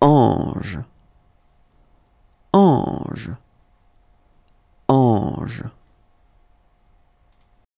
ange, ange, ange, ange.